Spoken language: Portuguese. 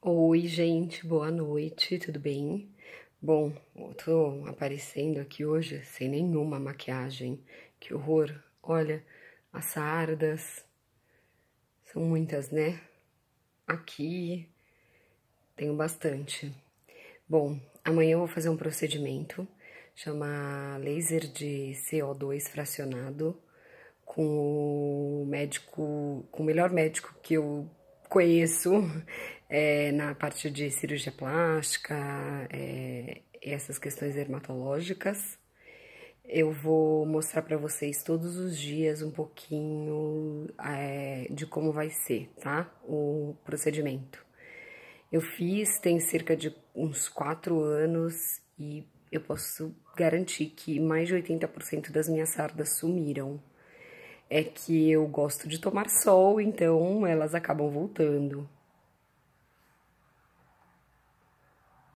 Oi, gente, boa noite, tudo bem? Bom, eu tô aparecendo aqui hoje sem nenhuma maquiagem, que horror! Olha, as sardas, são muitas, né? Aqui tenho bastante. Bom, amanhã eu vou fazer um procedimento, chama laser de CO2 fracionado, com o médico, com o melhor médico que eu conheço é, na parte de cirurgia plástica, é, essas questões dermatológicas. Eu vou mostrar para vocês todos os dias um pouquinho é, de como vai ser, tá? O procedimento. Eu fiz tem cerca de uns quatro anos e eu posso garantir que mais de 80% das minhas sardas sumiram é que eu gosto de tomar sol, então elas acabam voltando.